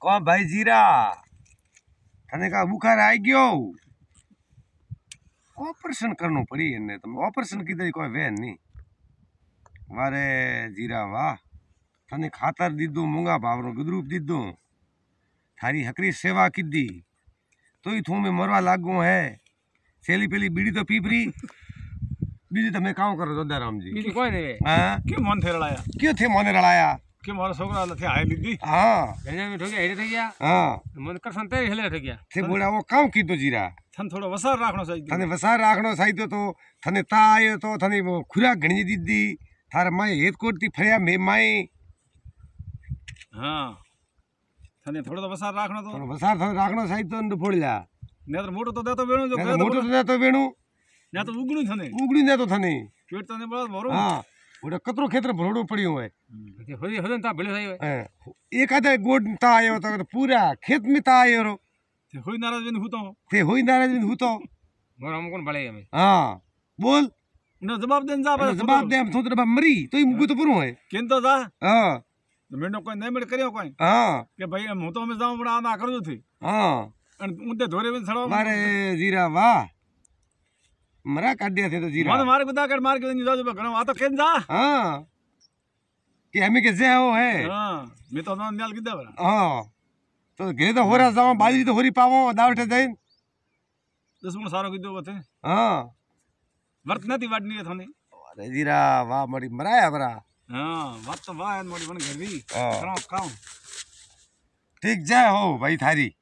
કો ભાઈ જીરા તને કા બુખાર આવી ગયો ઓપરેશન કરવું પડી એને તમે ઓપરેશન કીધું કોઈ વેન નહીં મારે જીરા વાહ તને ખાતર દીધું મૂંગા ભાવનું ગદરૂપ દીધું થારી હકરી સેવા કીધી તોય થું મેં મરવા લાગવું હે છેલ્લી પેલી બીડી તો પીપરી બીજું તમે કામ કરો દોદારામજી બીજું કોઈ નહીં હા કેમ મન થઈ રડાયા કેમ થી મને રડાયા કે મારો છોકરા નથી હાય લીધી હા એને મે ઠોકે હેરે થઈ ગયા હા મને કરસન તે હેલે થઈ ગયા તે બોડા ઓ કામ કીધું જીરા થન થોડો વસાર રાખણો સાઈ તને વસાર રાખણો સાઈ તો થને તા આયો તો થને ખુરા ગણી દીધી થાર માય હેત કોટતી ફર્યા મે માય હા તને થોડો તો વસાર રાખણો તો વસાર થોડો રાખણો સાહેબ તો ફોડલા નેતર મોટો તો દેતો વેણું જો મોટો તો દેતો વેણું ના તો ઉગણું થને ઉગડી ને તો થને પેટ તને બરાબર ભરો હા ઓડે કતરો ખેતર ભરોડો પડ્યો હોય હજી હજન તા ભેળો થાય હોય એક આધા ગોડ તા આયો તો પૂરા ખેત મે તા આયો રો તે હોઈ નારાજ બિન હુતો તે હોઈ નારાજ બિન હુતો મોરા મકોન ભળે અમે હા બોલ ન જવાબ દેન જા પર જવાબ દે એમ થોતર બા મરી તો મુગુ તો પૂરું હોય કેન તો જા હા મેનો કોઈ નહીં મેળ કર્યો કોઈ હા કે ભાઈ હું તો અમે જાઉં પણ આ ના કરું છું હા અને ઉંતે ધોરે બિન સડવા મારે જીરા વાહ मरा काटिया थे तो जीरा मत मार गुदा कर मार के नहीं जाओ बकरो आ तो केन जा हां कि हमें के जे हो है हां मैं तो ना नल किदा बरा हां तो घे तो होरा जाओ बाजी तो होरी पावो दावटे जाइन दसमण सारो किदो बते हां वर्त नती वाडनी थाने अरे जीरा वाह मड़ी मराया बरा हां वाह वाह मड़ी बन घर भी हां काम ठीक जाए हो भाई थारी